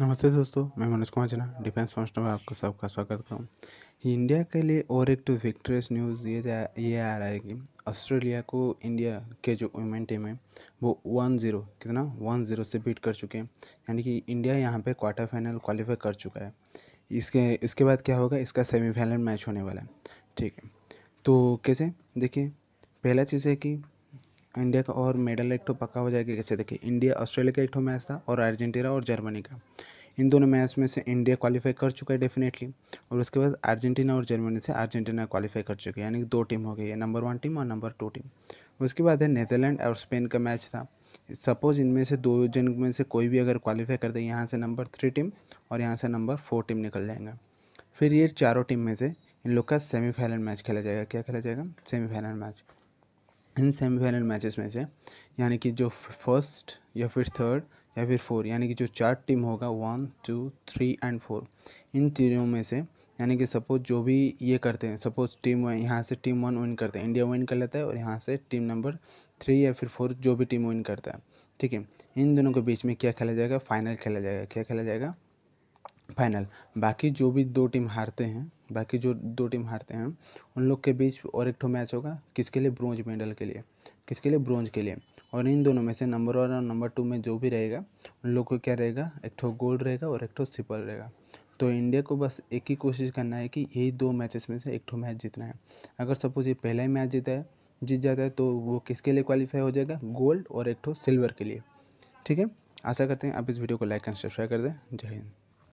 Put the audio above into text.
नमस्ते दोस्तों मैं मनोज कुमार जना डिफेंस कॉन्स्टेबल में आपका सबका स्वागत करता हूँ इंडिया के लिए और एक तो विक्ट्रियस न्यूज़ ये जा ये आ रहा है कि ऑस्ट्रेलिया को इंडिया के जो वुमेन टीम है वो वन ज़ीरो कितना वन ज़ीरो से बीट कर चुके हैं यानी कि इंडिया यहाँ पे क्वार्टर फाइनल क्वालिफाई कर चुका है इसके इसके बाद क्या होगा इसका सेमीफाइनल मैच होने वाला है ठीक है तो कैसे देखिए पहला चीज़ है कि इंडिया का और मेडल एक तो पक्का हो जाएगा कैसे देखिए इंडिया ऑस्ट्रेलिया का एक तो मैच था और अर्जेंटीना और जर्मनी का इन दोनों मैच में से इंडिया क्वालिफाई कर चुका है डेफिनेटली और उसके बाद अर्जेंटीना और जर्मनी से अर्जेंटीना क्वालिफाई कर चुके हैं यानी दो टीम हो गई है नंबर वन टीम और नंबर टू टीम उसके बाद है नेदरलैंड और स्पेन का मैच था सपोज इनमें से दो जन में से कोई भी अगर क्वालिफाई कर दे यहाँ से नंबर थ्री टीम और यहाँ से नंबर फोर टीम निकल जाएंगे फिर ये चारों टीम में से इन लोग का सेमीफाइनल मैच खेला जाएगा क्या खेला जाएगा सेमीफाइनल मैच इन सेमी फाइनल मैचेस में से यानी कि जो फर्स्ट या फिर थर्ड या फिर फोर यानी कि जो चार टीम होगा one two three and four इन तीनों में से यानी कि सपोज जो भी ये करते हैं सपोज टीम यहाँ से टीम वन विन करते हैं इंडिया विन कर लेता है और यहाँ से टीम नंबर थ्री या फिर फोर जो भी टीम विन करता है ठीक है इन दोनों के बीच में क्या खेला जाएगा फाइनल खेला जाएगा क्या खेला जाएगा फाइनल बाकी जो भी दो टीम हारते हैं बाकी जो दो टीम हारते हैं उन लोग के बीच और एक ठो मैच होगा किसके लिए ब्रोंज मेडल के लिए किसके लिए ब्रोंज के लिए और इन दोनों में से नंबर वन और नंबर टू में जो भी रहेगा उन लोग को क्या रहेगा एक ठो गोल्ड रहेगा और एक ठो सिपल रहेगा तो इंडिया को बस एक ही कोशिश करना है कि यही दो मैचेस में से एक ठो मैच जीतना है अगर सपोज ये पहला ही मैच जीता है जीत जाता है तो वो किसके लिए क्वालिफाई हो जाएगा गोल्ड और एक ठो सिल्वर के लिए ठीक है आशा करते हैं आप इस वीडियो को लाइक एंड सब्सक्राइब कर दें जय हिंद